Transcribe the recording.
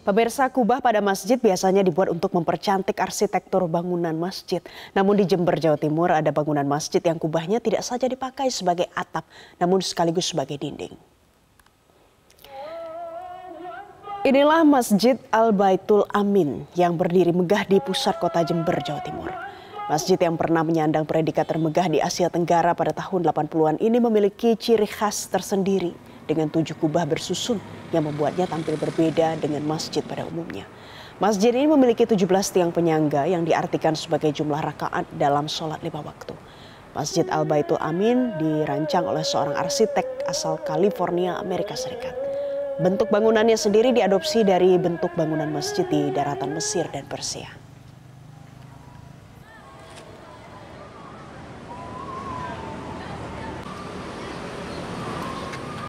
Pemirsa kubah pada masjid biasanya dibuat untuk mempercantik arsitektur bangunan masjid. Namun di Jember, Jawa Timur ada bangunan masjid yang kubahnya tidak saja dipakai sebagai atap, namun sekaligus sebagai dinding. Inilah Masjid Al-Baitul Amin yang berdiri megah di pusat kota Jember, Jawa Timur. Masjid yang pernah menyandang predikat termegah di Asia Tenggara pada tahun 80-an ini memiliki ciri khas tersendiri dengan tujuh kubah bersusun yang membuatnya tampil berbeda dengan masjid pada umumnya. Masjid ini memiliki 17 tiang penyangga yang diartikan sebagai jumlah rakaat dalam sholat lima waktu. Masjid Al-Baitul Amin dirancang oleh seorang arsitek asal California, Amerika Serikat. Bentuk bangunannya sendiri diadopsi dari bentuk bangunan masjid di daratan Mesir dan Persia.